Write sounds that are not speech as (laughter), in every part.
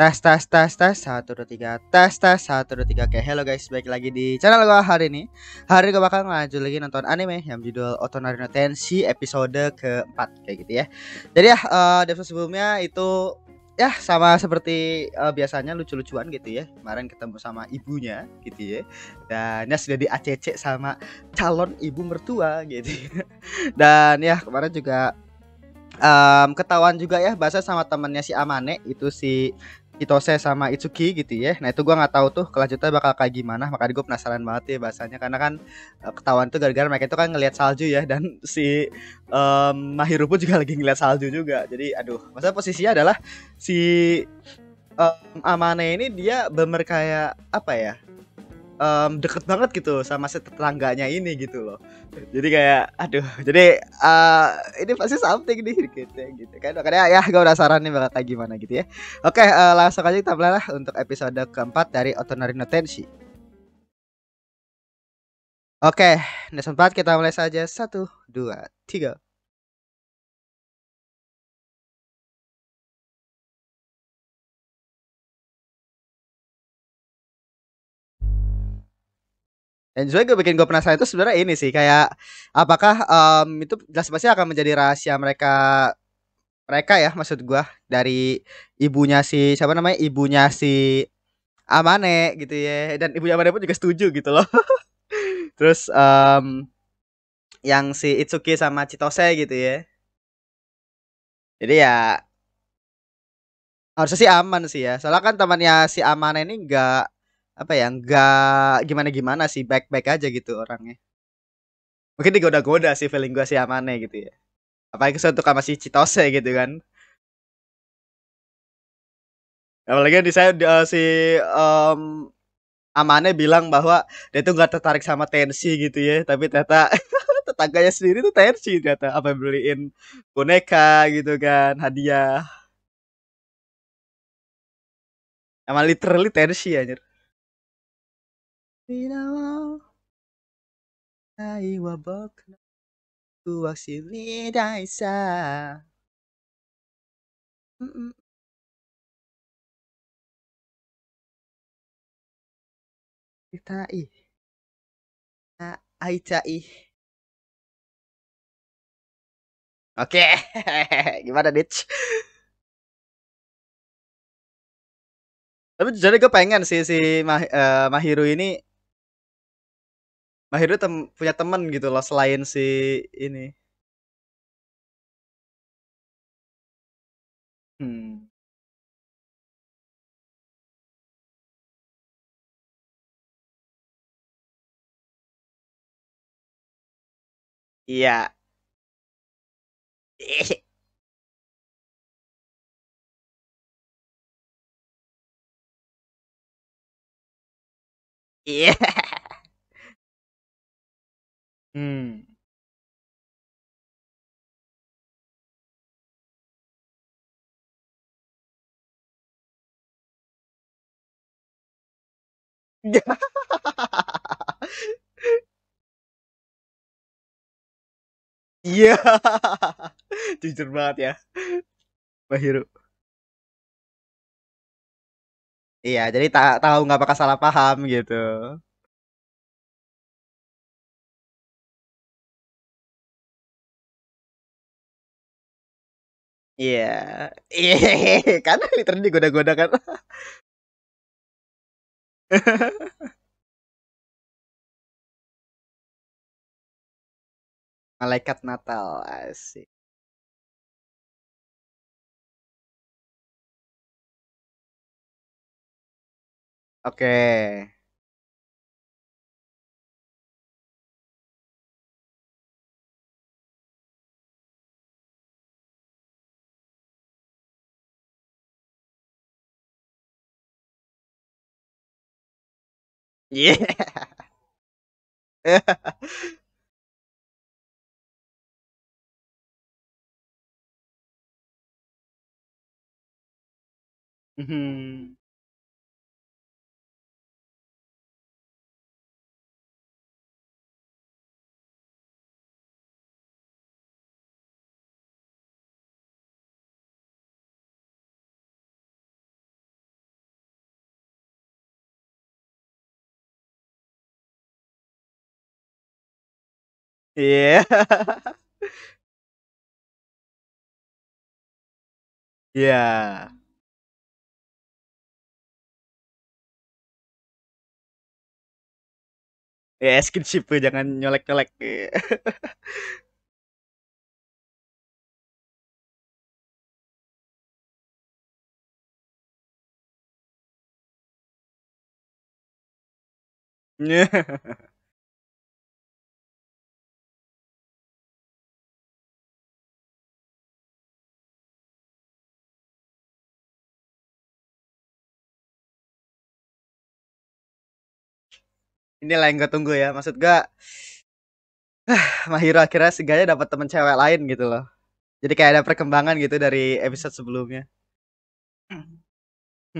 Tes tes tes tes 1 2 3 tes tes 1 2 3 Oke, hello guys, balik lagi di channel gua hari ini. Hari gua bakal lanjut lagi nonton anime yang judul Otonari no Tenshi episode keempat kayak gitu ya. Jadi ya uh, di episode sebelumnya itu ya sama seperti uh, biasanya lucu-lucuan gitu ya. Kemarin ketemu sama ibunya gitu ya. Dan ya sudah di ACC sama calon ibu mertua gitu. Ya. (laughs) Dan ya kemarin juga um, ketahuan juga ya bahasa sama temannya si Amane itu si Itose sama Itsuki gitu ya. Nah itu gue nggak tahu tuh kelanjutannya bakal kayak gimana. Makanya gue penasaran banget ya bahasanya karena kan eh, ketahuan tuh gara-gara mereka itu kan ngelihat salju ya dan (laughs) si um, Mahiru pun juga (laughs) lagi ngelihat salju juga. Jadi aduh, masa posisinya adalah si um, Amane ini dia bener kayak apa ya? um, deket banget gitu sama tetangganya ini gitu loh jadi kayak aduh jadi uh, ini pasti something nih gitu gitu kan makanya ya gue penasaran nih bakal kayak gimana gitu ya oke uh, langsung aja kita mulai lah untuk episode keempat dari Otonari no Tenshi oke okay, nah sempat kita mulai saja satu dua tiga Dan juga gue bikin gue penasaran itu sebenarnya ini sih kayak apakah um, itu jelas pasti akan menjadi rahasia mereka mereka ya maksud gue dari ibunya si siapa namanya ibunya si Amane gitu ya dan ibunya Amane pun juga setuju gitu loh (laughs) terus um, yang si Itsuki sama Chitose gitu ya jadi ya harusnya sih aman sih ya soalnya kan temannya si Amane ini nggak apa ya nggak gimana gimana sih back back aja gitu orangnya mungkin digoda-goda sih feeling gue sih Amane gitu ya apalagi suatu sama masih Citose gitu kan apalagi di saya uh, si um, Amane bilang bahwa dia tuh nggak tertarik sama tensi gitu ya tapi ternyata (laughs) tetangganya sendiri tuh tensi ternyata apa beliin boneka gitu kan hadiah emang literally tensi anjir Oke, (laughs) gimana Ditch? Tapi jadi gue pengen sih si Mah eh, uh, Mahiru ini Mahiru tem punya teman gitu loh selain si ini. Hmm. Iya. Yeah. (laughs) Iya. Hmm. Iya, jujur banget ya. Mahiru. Iya, jadi tak tahu nggak bakal salah paham gitu. Iya. Iya, (laughs) karena literally digoda-goda kan. (laughs) Malaikat Natal, asik. Oke. Okay. Yeah. (laughs) hmm Iya. Yeah. Iya. Yeah. Ya yeah, skinship tuh jangan nyolek-nyolek. Yeah. (laughs) inilah yang gue tunggu ya maksud gue akhir Mahiro akhirnya segalanya dapat temen cewek lain gitu loh jadi kayak ada perkembangan gitu dari episode sebelumnya (laughs)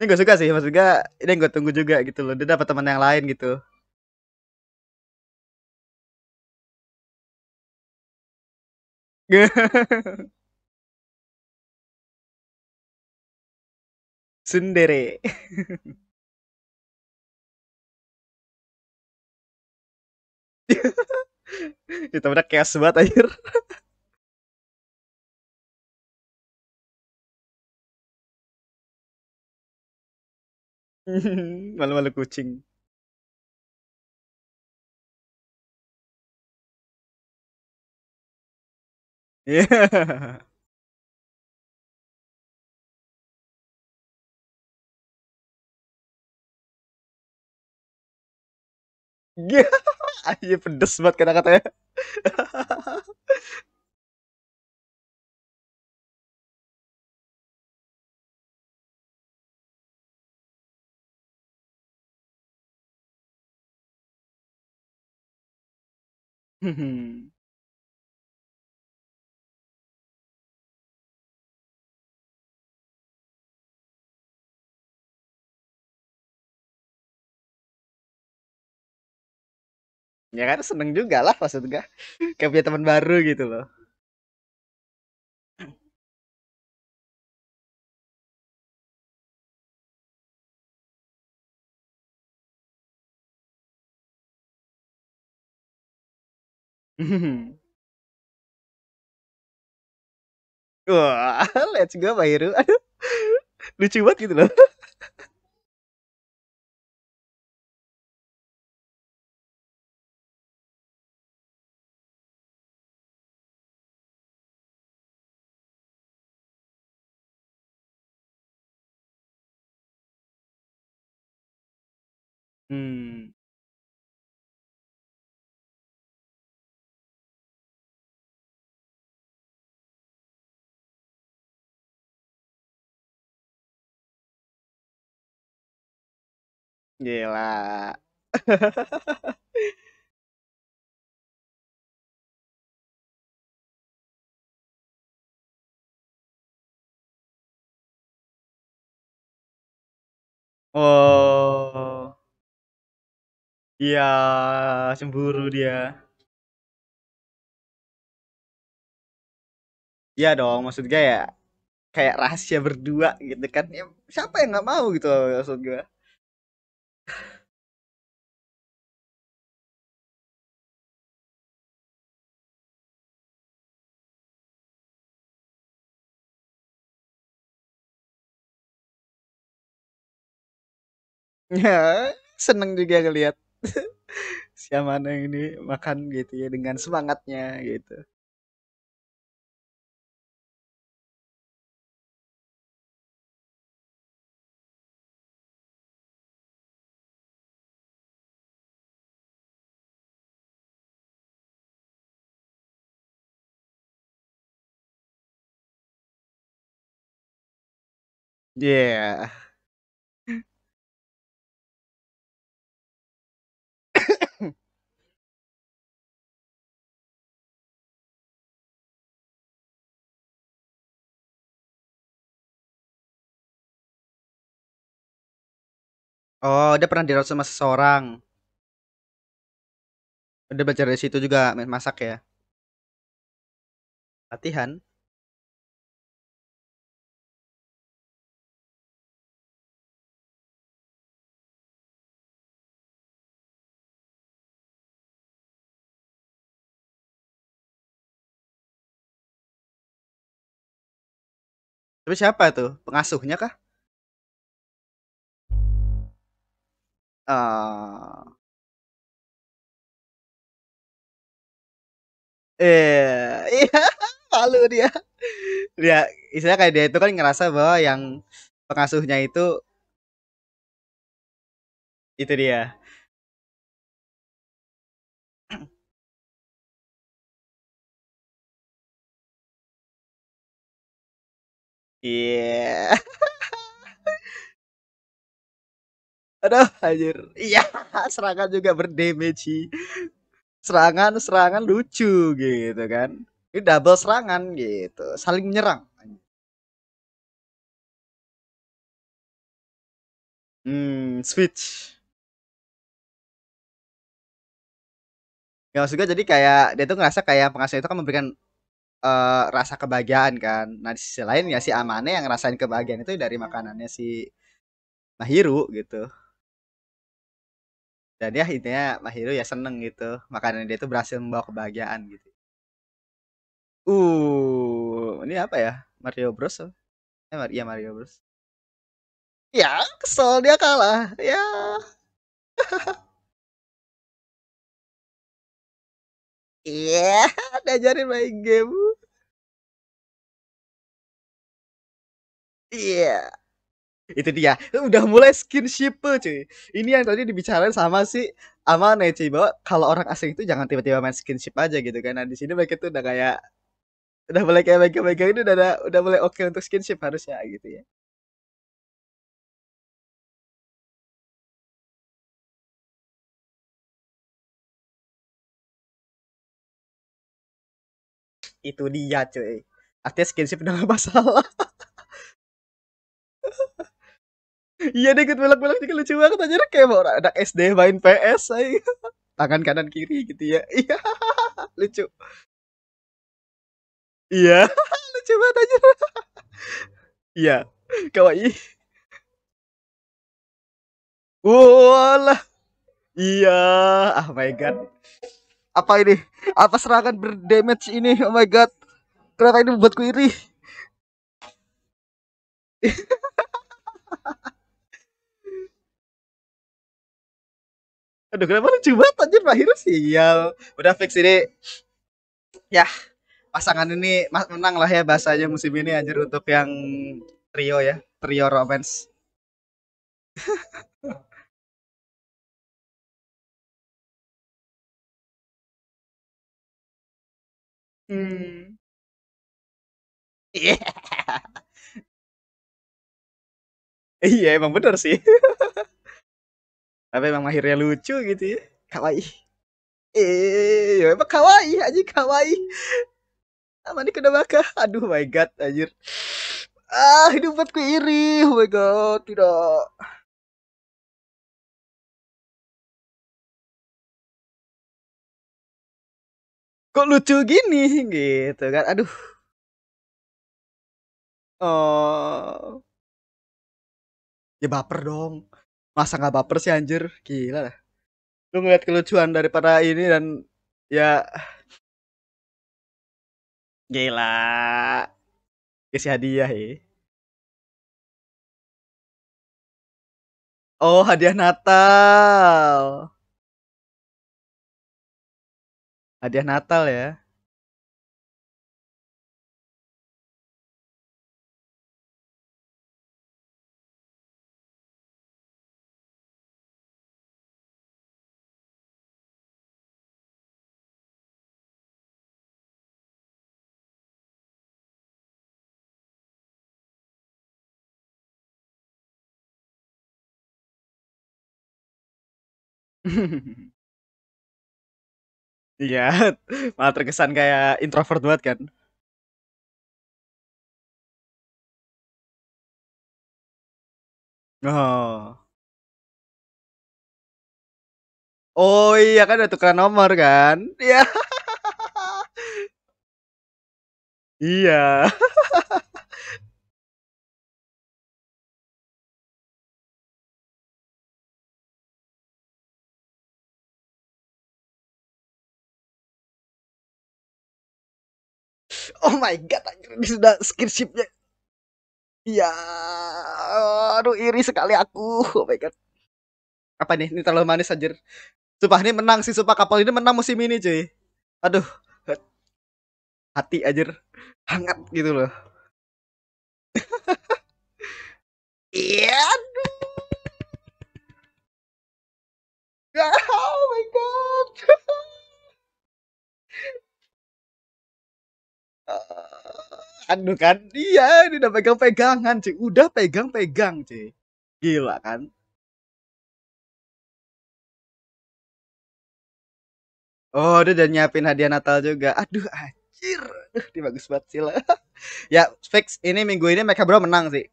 ini gue suka sih maksud gue ini yang gue tunggu juga gitu loh dia dapat teman yang lain gitu sendiri (laughs) (laughs) (laughs) itu udah chaos banget anjir (laughs) malu-malu kucing yeah (laughs) Iya pedes banget kata-katanya. Hmm. hmm. ya kan seneng juga lah maksud gue kayak punya teman baru gitu loh (laughs) Wah, let's go Aduh, Lucu banget gitu loh. 嗯，你啦，哦。(laughs) Iya, cemburu dia. Iya dong, maksud gue ya kayak rahasia berdua gitu kan. Ya, siapa yang nggak mau gitu maksud gue. Ya, (laughs) seneng juga ngeliat. (laughs) Siamana ini makan gitu ya dengan semangatnya gitu. Iya. Oh, dia pernah dirawat sama seseorang. Udah belajar dari situ juga main masak ya? Latihan? Tapi siapa itu? Pengasuhnya kah? eh iya, iya. (laughs) malu dia. Dia istilah kayak dia itu kan ngerasa bahwa yang pengasuhnya itu itu dia. Iya. aduh anjir iya (laughs) serangan juga berdamage serangan serangan lucu gitu kan ini double serangan gitu saling menyerang hmm switch Gak ya, maksud gue jadi kayak dia tuh ngerasa kayak pengasuh itu kan memberikan uh, rasa kebahagiaan kan. Nah di sisi lain ya si Amane yang ngerasain kebahagiaan itu dari makanannya si Mahiru gitu dan ya intinya Mahiru ya seneng gitu makanan dia itu berhasil membawa kebahagiaan gitu uh ini apa ya Mario Bros eh Mar ya Mario Bros ya kesel dia kalah ya (laughs) Iya, yeah, diajarin main game. Iya. Yeah itu dia udah mulai skinship cuy ini yang tadi dibicarain sama si aman cuy bahwa kalau orang asing itu jangan tiba-tiba main skinship aja gitu kan nah di sini mereka tuh udah kayak udah mulai kayak mereka mereka ini udah ada, udah mulai oke okay untuk skinship harusnya gitu ya itu dia cuy artinya skinship (laughs) udah gak masalah Iya deh, gue belak-belak juga lucu banget aja kayak orang ada SD main PS aja. (laughs) Tangan kanan kiri gitu ya. Iya, (laughs) lucu. Iya, (laughs) lucu banget aja. Iya, kawaii. Walah. Iya, oh my god. Apa ini? Apa serangan berdamage ini? Oh my god. Kenapa ini membuatku iri? Aduh kenapa lucu banget anjir akhirnya sial. Udah fix ini. Ya, pasangan ini menang lah ya bahasanya musim ini anjir untuk yang trio ya, trio romance. hmm. Iya. (laughs) Yeah. Iya, emang bener sih. (laughs) tapi emang akhirnya lucu gitu ya kawaii eh emang kawaii aja kawaii sama ini kena bakar aduh my god anjir ah ini buatku iri oh my god tidak kok lucu gini gitu kan aduh oh ya baper dong masa nggak baper sih anjir gila lah lu ngeliat kelucuan daripada ini dan ya gila kasih hadiah ya oh hadiah Natal hadiah Natal ya (laughs) Iya, (laughs) malah terkesan kayak introvert banget kan? Oh. Oh, iya kan udah tukeran nomor kan? Iya. (laughs) Iya. oh my god anjir ini sudah skinshipnya ya aduh iri sekali aku oh my god apa nih ini terlalu manis anjir Sumpah ini menang sih Sumpah kapal ini menang musim ini cuy Aduh Hati anjir Hangat gitu loh (laughs) Iya yeah. kan tuh kan iya ini udah pegang pegangan cuy udah pegang pegang cuy gila kan Oh, dia udah nyiapin hadiah Natal juga. Aduh, anjir. Aduh, dia bagus banget sih lah. (laughs) ya, fix ini minggu ini mereka bro menang sih.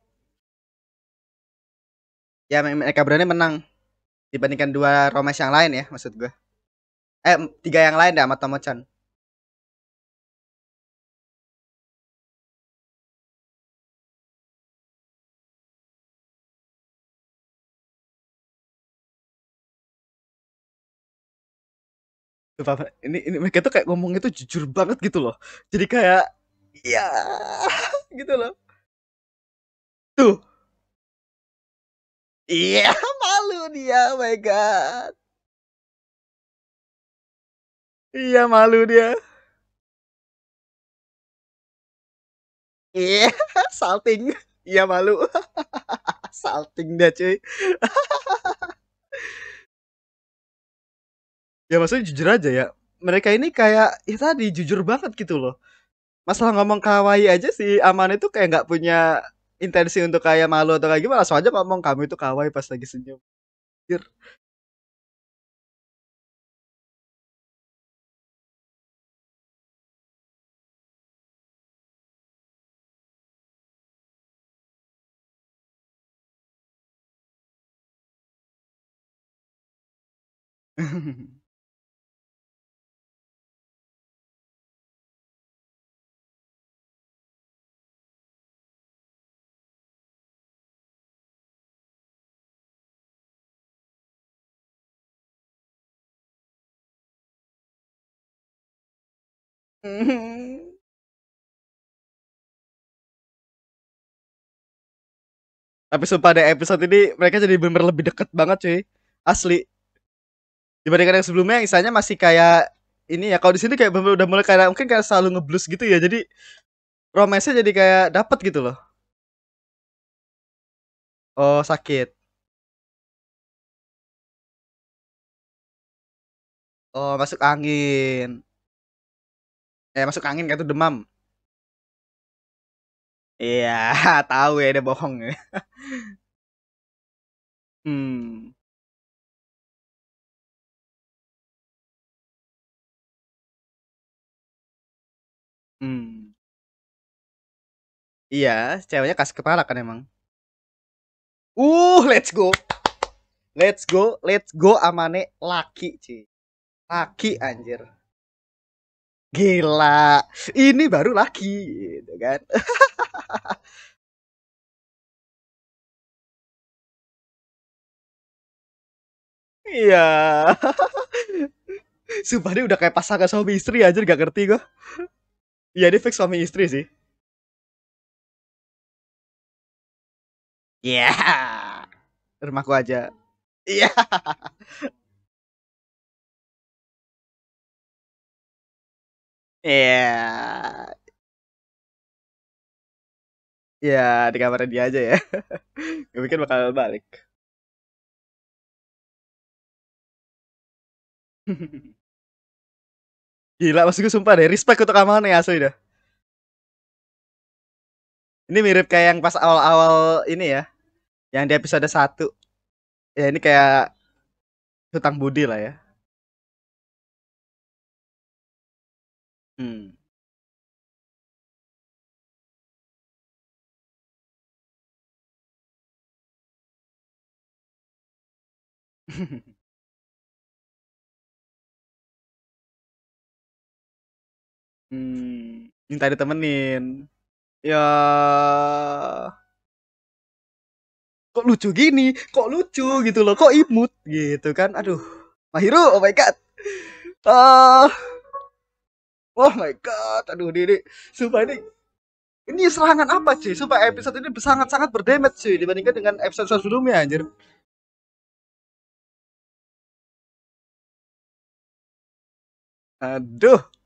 Ya, mereka bro ini menang dibandingkan dua Romes yang lain ya, maksud gue. Eh, tiga yang lain deh sama Tomo-chan. ini ini mereka tuh kayak ngomongnya tuh jujur banget gitu loh jadi kayak ya (laughs) gitu loh tuh iya yeah, (laughs) malu dia oh my god iya yeah, malu dia iya yeah, (laughs) salting iya malu salting dia cuy ya maksudnya jujur aja ya mereka ini kayak ya tadi jujur banget gitu loh masalah ngomong kawaii aja sih Aman itu kayak nggak punya intensi untuk kayak malu atau kayak gimana langsung aja ngomong kamu itu kawaii pas lagi senyum Jir. (laughs) Mmm. Tapi sumpah deh episode ini mereka jadi bener lebih deket banget cuy. Asli. Dibandingkan yang sebelumnya yang isanya masih kayak ini ya. Kalau di sini kayak bener -bener udah mulai kayak mungkin kayak selalu ngeblus gitu ya. Jadi romance jadi kayak dapet gitu loh. Oh, sakit. Oh, masuk angin eh masuk angin kayak itu demam iya yeah, (laughs) tahu ya dia bohong ya (laughs) hmm hmm iya ceweknya kasih kepala kan emang uh let's go let's go let's go amane laki sih laki anjir gila ini baru lagi, gitu kan (laughs) iya Sumpah ini udah kayak pasangan suami istri aja gak ngerti gue Iya dia fix suami istri sih Iya yeah. Rumahku aja Iya yeah. (laughs) Iya. Ya, di kamar dia aja ya. (laughs) Gue pikir bakal balik. (laughs) Gila, maksud gue sumpah deh. Respect untuk kamar nih asli dah. Ini mirip kayak yang pas awal-awal ini ya. Yang di episode 1. Ya, ini kayak hutang budi lah ya. Hmm. (laughs) hmm, minta ditemenin. Ya. Kok lucu gini? Kok lucu gitu loh, kok imut gitu kan. Aduh, Mahiru, oh my God. Ah. Oh my god, aduh ini, ini sumpah ini ini serangan apa sih? Sumpah episode ini sangat-sangat berdamage sih dibandingkan dengan episode sebelumnya anjir. Aduh.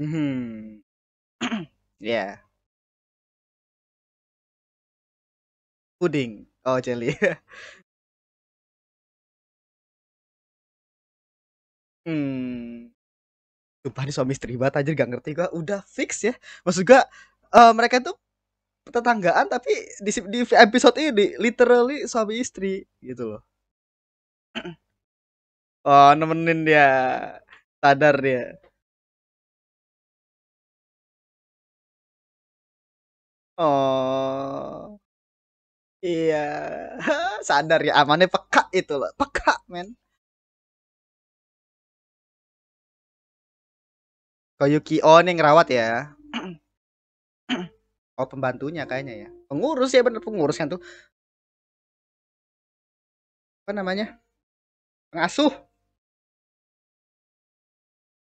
(clears throat) ya. Iya. Puding, oh jelly. (laughs) Hmm, Sumpah nih suami istri banget anjir gak ngerti gua, udah fix ya. Maksud gua, uh, mereka tuh tetanggaan tapi di di episode ini literally suami istri gitu loh. (clears throat) Oh nemenin dia, sadar dia. Oh. Iya. (laughs) Sadar ya amannya peka itu loh. Peka, men. Koyuki oh yang ngerawat ya. (clears throat) oh, pembantunya kayaknya ya. Pengurus ya bener pengurus kan tuh. Apa namanya? Pengasuh.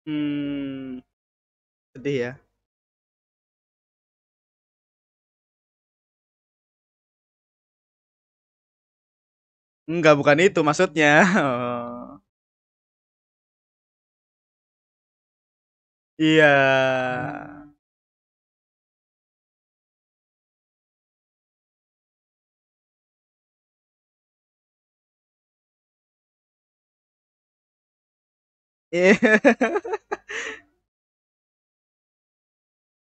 Hmm. Sedih ya. Enggak, bukan itu maksudnya. (laughs) Iya. (laughs)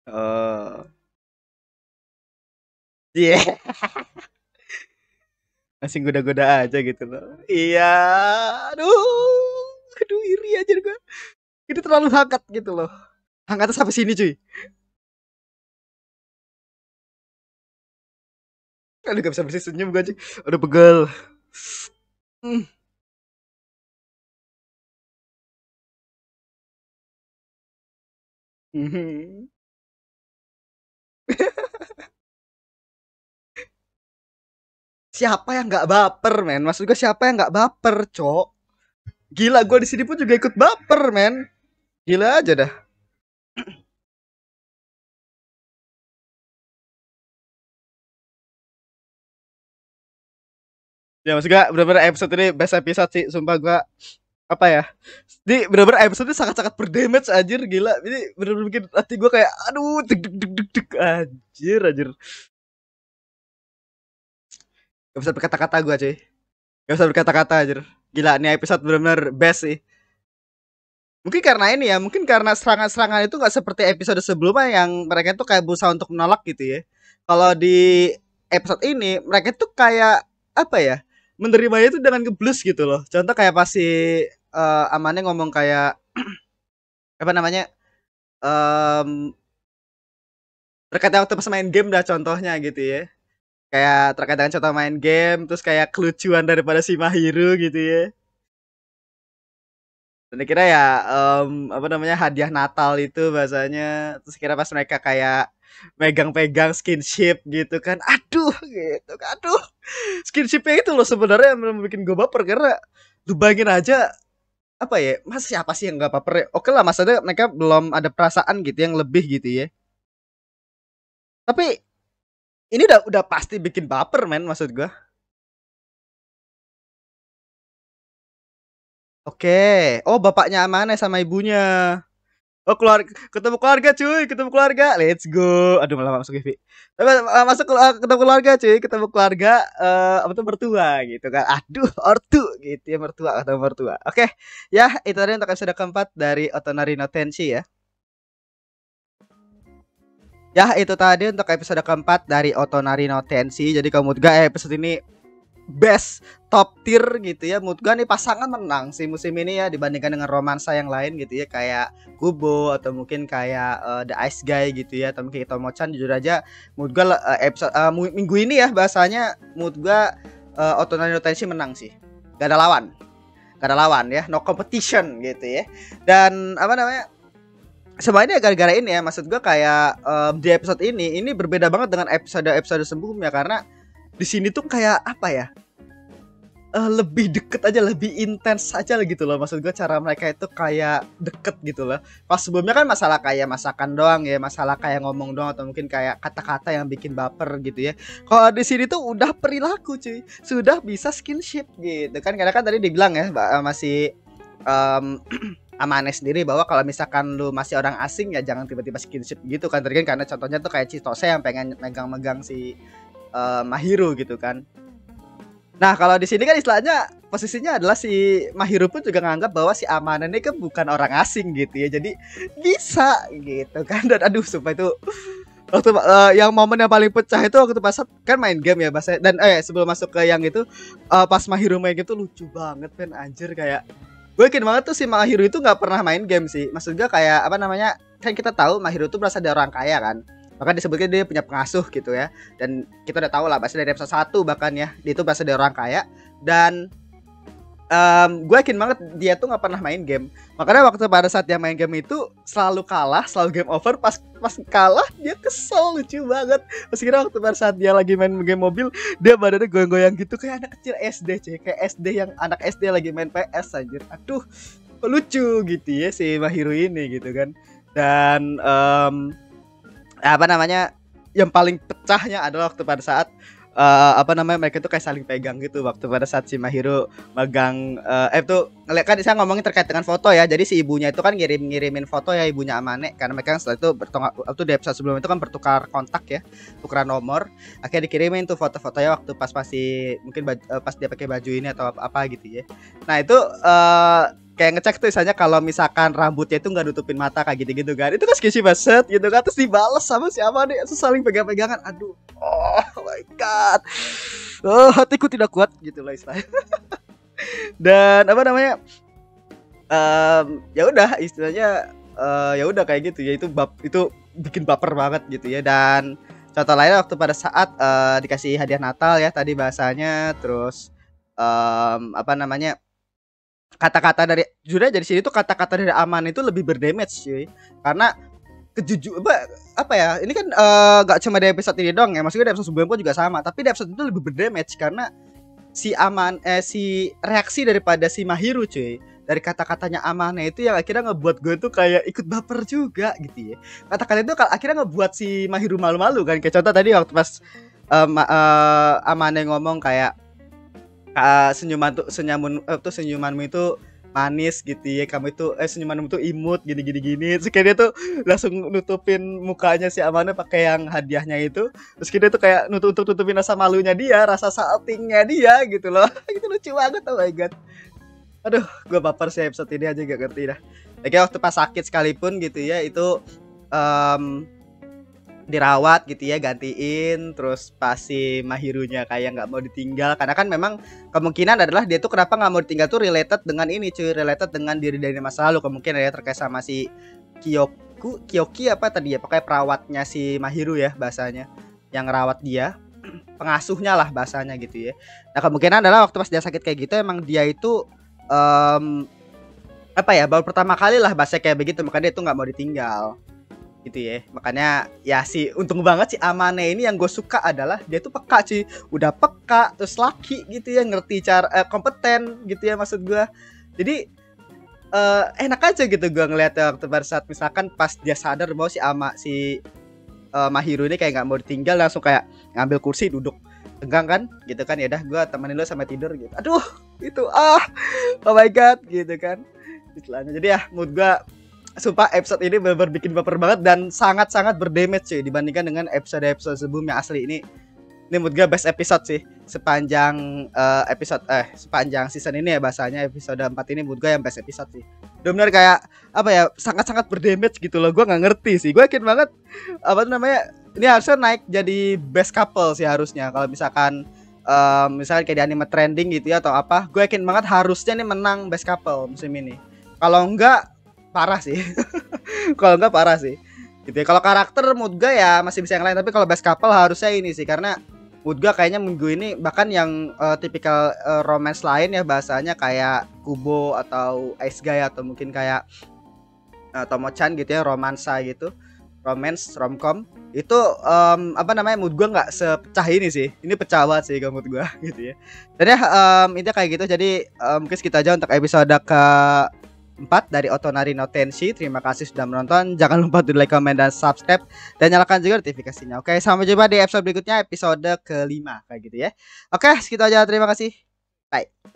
Oh. Iya. Eh. Oh. ya masih goda-goda aja gitu loh iya aduh aduh iri aja gue itu terlalu hangat gitu loh hangatnya sampai sini cuy Aduh gak bisa bersih senyum gue cuy. Udah pegel hmm, hmm. (laughs) siapa yang nggak baper men maksud gue siapa yang nggak baper cok gila gue di sini pun juga ikut baper men gila aja dah ya maksud gue bener-bener episode ini best episode sih sumpah gue apa ya di bener-bener episode ini sangat-sangat berdamage anjir gila ini bener-bener bikin hati gue kayak aduh deg deg deg deg deg anjir anjir Gak bisa berkata-kata gue cuy. Gak bisa berkata-kata aja. Gila ini episode bener-bener best sih. Mungkin karena ini ya, mungkin karena serangan-serangan itu gak seperti episode sebelumnya yang mereka tuh kayak berusaha untuk menolak gitu ya. Kalau di episode ini mereka tuh kayak apa ya? Menerimanya itu dengan geblus gitu loh. Contoh kayak pasti si, uh, Amane ngomong kayak (clears throat) apa namanya? Um, berkata waktu pas main game dah contohnya gitu ya kayak terkait dengan contoh main game terus kayak kelucuan daripada si Mahiru gitu ya dan kira ya um, apa namanya hadiah Natal itu bahasanya terus kira pas mereka kayak megang-pegang skinship gitu kan aduh gitu kan aduh skinshipnya itu loh sebenarnya yang bikin gue baper karena lu bayangin aja apa ya mas siapa sih yang gak baper ya? oke lah mas mereka belum ada perasaan gitu yang lebih gitu ya tapi ini udah udah pasti bikin baper men maksud gua. Oke, oh bapaknya mana sama ibunya. Oh keluar ketemu keluarga cuy, ketemu keluarga. Let's go. Aduh malah masuk TV. Eh, masuk eh, ketemu keluarga cuy, ketemu keluarga uh, apa tuh mertua gitu kan. Aduh ortu gitu ya mertua atau mertua. Oke, okay. ya itu tadi untuk episode keempat dari Otonari Notensi ya. Ya itu tadi untuk episode keempat dari Otonari no Tensi Jadi kamu juga eh, episode ini best top tier gitu ya Menurut gue nih pasangan menang sih musim ini ya Dibandingkan dengan romansa yang lain gitu ya Kayak Kubo atau mungkin kayak uh, The Ice Guy gitu ya Atau mungkin tomo jujur aja Menurut gue uh, eh, episode, uh, minggu ini ya bahasanya Menurut gue uh, Otonari notensi Tensi menang sih Gak ada lawan Gak ada lawan ya No competition gitu ya Dan apa namanya sebenarnya gara-gara ini ya maksud gue kayak um, di episode ini ini berbeda banget dengan episode episode sebelumnya karena di sini tuh kayak apa ya uh, lebih deket aja lebih intens aja gitu loh maksud gue cara mereka itu kayak deket gitu loh pas sebelumnya kan masalah kayak masakan doang ya masalah kayak ngomong doang atau mungkin kayak kata-kata yang bikin baper gitu ya kalau di sini tuh udah perilaku cuy sudah bisa skinship gitu kan karena kan tadi dibilang ya masih um, (clears throat) amane sendiri bahwa kalau misalkan lu masih orang asing ya jangan tiba-tiba skinship gitu kan terus karena contohnya tuh kayak Citose yang pengen megang-megang si uh, Mahiru gitu kan Nah kalau di sini kan istilahnya posisinya adalah si Mahiru pun juga nganggap bahwa si amane ini kan bukan orang asing gitu ya jadi bisa gitu kan dan aduh sumpah itu waktu uh, yang momen yang paling pecah itu waktu pas kan main game ya bahasa dan eh sebelum masuk ke yang itu uh, pas Mahiru main gitu lucu banget kan anjir kayak gue yakin banget tuh si Mahiru itu nggak pernah main game sih maksud gue kayak apa namanya kan kita tahu Mahiru itu berasal dari orang kaya kan maka disebutnya dia punya pengasuh gitu ya dan kita udah tahu lah bahasa dari episode satu bahkan ya dia itu berasal dari orang kaya dan um, gue yakin banget dia tuh nggak pernah main game makanya waktu pada saat dia main game itu selalu kalah selalu game over pas pas kalah dia kesel lucu banget pas kira waktu pada saat dia lagi main game mobil dia badannya goyang-goyang gitu kayak anak kecil SD cuy kayak SD yang anak SD lagi main PS anjir aduh lucu gitu ya si Mahiru ini gitu kan dan um, apa namanya yang paling pecahnya adalah waktu pada saat uh, apa namanya mereka tuh kayak saling pegang gitu waktu pada saat si Mahiro megang uh, eh tuh kan saya ngomongin terkait dengan foto ya. Jadi si ibunya itu kan ngirim-ngirimin foto ya ibunya Amane karena mereka kan setelah itu bertukar waktu di episode sebelum itu kan bertukar kontak ya, tukeran nomor. Akhirnya dikirimin tuh foto-fotonya waktu pas si, mungkin baju, eh, pas dia pakai baju ini atau apa -apa gitu ya. Nah, itu uh, kayak ngecek tuh misalnya kalau misalkan rambutnya itu nggak nutupin mata kayak gitu-gitu kan itu kan sketchy banget gitu kan terus dibales sama siapa nih terus saling pegang-pegangan aduh oh my god oh, hatiku tidak kuat gitu loh istilahnya (laughs) dan apa namanya um, ya udah istilahnya uh, ya udah kayak gitu ya itu bab itu bikin baper banget gitu ya dan contoh lain waktu pada saat uh, dikasih hadiah Natal ya tadi bahasanya terus um, apa namanya kata-kata dari jujur dari sini tuh kata-kata dari aman itu lebih berdamage sih karena kejujur apa, ya ini kan eh, nggak uh, gak cuma di episode ini dong ya maksudnya di episode sebelumnya juga sama tapi di episode itu lebih berdamage karena si aman eh si reaksi daripada si Mahiru cuy dari kata-katanya amanah itu yang akhirnya ngebuat gue tuh kayak ikut baper juga gitu ya kata-kata itu akhirnya ngebuat si Mahiru malu-malu kan kayak contoh tadi waktu pas um, uh, Amane ngomong kayak uh, senyuman tuh senyamun uh, tuh senyumanmu itu manis gitu ya kamu itu eh senyumanmu tuh imut gini gini gini terus kayak dia tuh langsung nutupin mukanya si Amanda pakai yang hadiahnya itu terus kayak dia tuh kayak nutup nutup nutupin rasa malunya dia rasa saltingnya dia gitu loh (laughs) itu lucu banget oh my god aduh gue baper sih episode ini aja gak ngerti dah kayak waktu pas sakit sekalipun gitu ya itu um, dirawat gitu ya gantiin terus pasti si Mahirunya kayak nggak mau ditinggal karena kan memang kemungkinan adalah dia tuh kenapa nggak mau ditinggal tuh related dengan ini cuy related dengan diri dari masa lalu kemungkinan ya terkait sama si Kyoku Kyoki apa tadi ya pakai perawatnya si Mahiru ya bahasanya yang rawat dia (clears throat) pengasuhnya lah bahasanya gitu ya nah kemungkinan adalah waktu pas dia sakit kayak gitu emang dia itu um, apa ya baru pertama kali lah bahasa kayak begitu makanya dia tuh nggak mau ditinggal gitu ya makanya ya si untung banget si Amane ini yang gue suka adalah dia tuh peka sih udah peka terus laki gitu ya ngerti cara eh, kompeten gitu ya maksud gue jadi eh, enak aja gitu gue ngeliat waktu pada saat misalkan pas dia sadar bahwa si Ama si eh, Mahiru ini kayak nggak mau ditinggal langsung kayak ngambil kursi duduk tegang kan gitu kan ya dah gue temenin lo sama tidur gitu aduh itu ah oh my god gitu kan istilahnya jadi ya mood gue sumpah episode ini benar-benar bikin baper banget dan sangat-sangat berdamage sih dibandingkan dengan episode-episode sebelumnya asli ini ini menurut gue best episode sih sepanjang uh, episode eh sepanjang season ini ya bahasanya episode 4 ini menurut gue yang best episode sih benar-benar kayak apa ya sangat-sangat berdamage gitu loh gue nggak ngerti sih gue yakin banget apa tuh namanya ini harusnya naik jadi best couple sih harusnya kalau misalkan um, eh, misalnya kayak di anime trending gitu ya atau apa gue yakin banget harusnya ini menang best couple musim ini kalau enggak parah sih (laughs) kalau enggak parah sih gitu ya. kalau karakter mood gue ya masih bisa yang lain tapi kalau best couple harusnya ini sih karena mood gue kayaknya minggu ini bahkan yang uh, tipikal uh, romance lain ya bahasanya kayak kubo atau ice guy atau mungkin kayak uh, Tomochan gitu ya romansa gitu romance romcom itu um, apa namanya mood gue nggak sepecah ini sih ini pecah banget sih mood gue (laughs) gitu ya jadi um, ya, intinya kayak gitu jadi um, mungkin kita aja untuk episode ke 4 dari Otonari Notensi. Terima kasih sudah menonton. Jangan lupa di like, comment, dan subscribe. Dan nyalakan juga notifikasinya. Oke, sampai jumpa di episode berikutnya, episode kelima. Kayak gitu ya. Oke, segitu aja. Terima kasih. Bye.